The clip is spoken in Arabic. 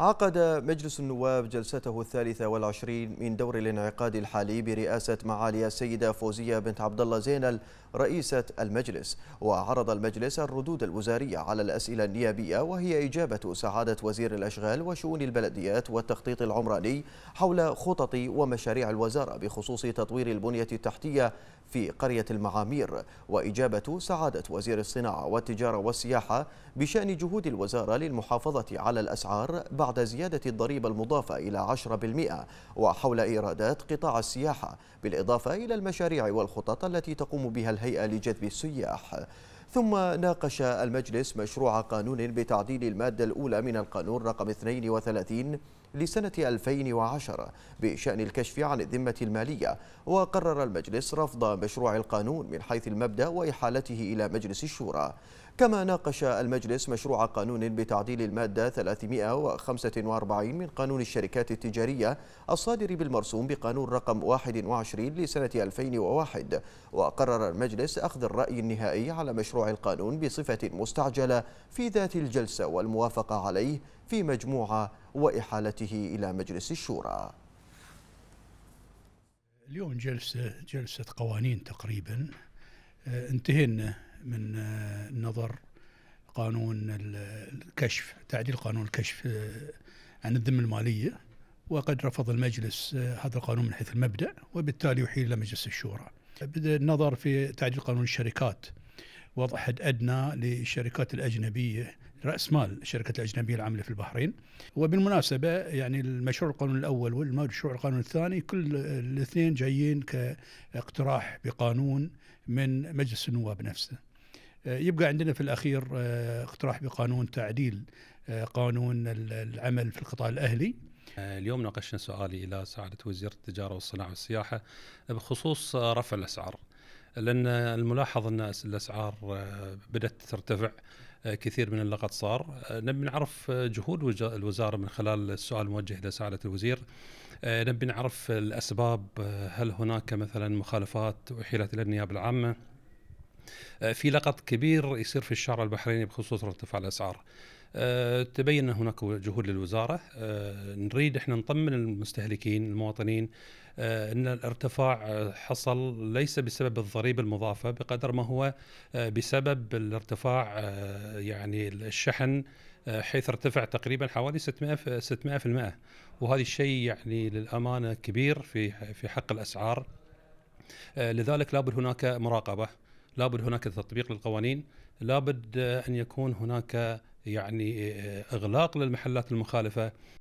عقد مجلس النواب جلسته الثالثة والعشرين من دور الانعقاد الحالي برئاسة معالي السيدة فوزية بنت عبد الله زينل رئيسة المجلس وعرض المجلس الردود الوزارية على الأسئلة النيابية وهي إجابة سعادة وزير الأشغال وشؤون البلديات والتخطيط العمراني حول خطط ومشاريع الوزارة بخصوص تطوير البنية التحتية في قرية المعامير وإجابة سعادة وزير الصناعة والتجارة والسياحة بشأن جهود الوزارة للمحافظة على الأسعار بعد بعد زيادة الضريبة المضافة إلى 10% وحول إيرادات قطاع السياحة بالإضافة إلى المشاريع والخطط التي تقوم بها الهيئة لجذب السياح ثم ناقش المجلس مشروع قانون بتعديل المادة الأولى من القانون رقم 32 لسنة 2010 بشأن الكشف عن الذمة المالية وقرر المجلس رفض مشروع القانون من حيث المبدأ وإحالته إلى مجلس الشورى كما ناقش المجلس مشروع قانون بتعديل المادة 345 من قانون الشركات التجارية الصادر بالمرسوم بقانون رقم 21 لسنة 2001 وقرر المجلس أخذ الرأي النهائي على مشروع القانون بصفة مستعجلة في ذات الجلسة والموافقة عليه في مجموعة وإحالته إلى مجلس الشورى اليوم جلسة جلسة قوانين تقريبا آه، انتهينا من النظر آه، قانون الكشف تعديل قانون الكشف آه، عن الذمة المالية وقد رفض المجلس هذا القانون من حيث المبدأ وبالتالي يحيل إلى مجلس الشورى بدأ النظر في تعديل قانون الشركات وضع حد أدنى للشركات الأجنبية رأس مال الشركات الأجنبية العاملة في البحرين وبالمناسبة يعني المشروع القانون الأول والمشروع القانون الثاني كل الاثنين جايين كاقتراح بقانون من مجلس النواب نفسه يبقى عندنا في الأخير آه، اقتراح بقانون تعديل آه، قانون العمل في القطاع الأهلي آه، اليوم ناقشنا سؤالي إلى سعادة وزير التجارة والصناعة والسياحة بخصوص رفع الأسعار لان الملاحظ ان الاسعار آه، بدات ترتفع آه، كثير من اللغط صار آه، نبي نعرف جهود الوزارة من خلال السؤال الموجه إلى سعادة الوزير نبي نعرف الأسباب هل هناك مثلا مخالفات أحيلت إلى النيابة العامة في لغط كبير يصير في الشارع البحريني بخصوص ارتفاع الأسعار آه، تبين ان هناك جهود للوزاره آه، نريد احنا نطمن المستهلكين المواطنين آه، ان الارتفاع حصل ليس بسبب الضريبه المضافه بقدر ما هو بسبب الارتفاع يعني الشحن حيث ارتفع تقريبا حوالي 600 600% وهذا الشيء يعني للامانه كبير في في حق الاسعار لذلك لابد هناك مراقبه لابد هناك تطبيق للقوانين لابد ان يكون هناك يعني آه، اغلاق للمحلات المخالفه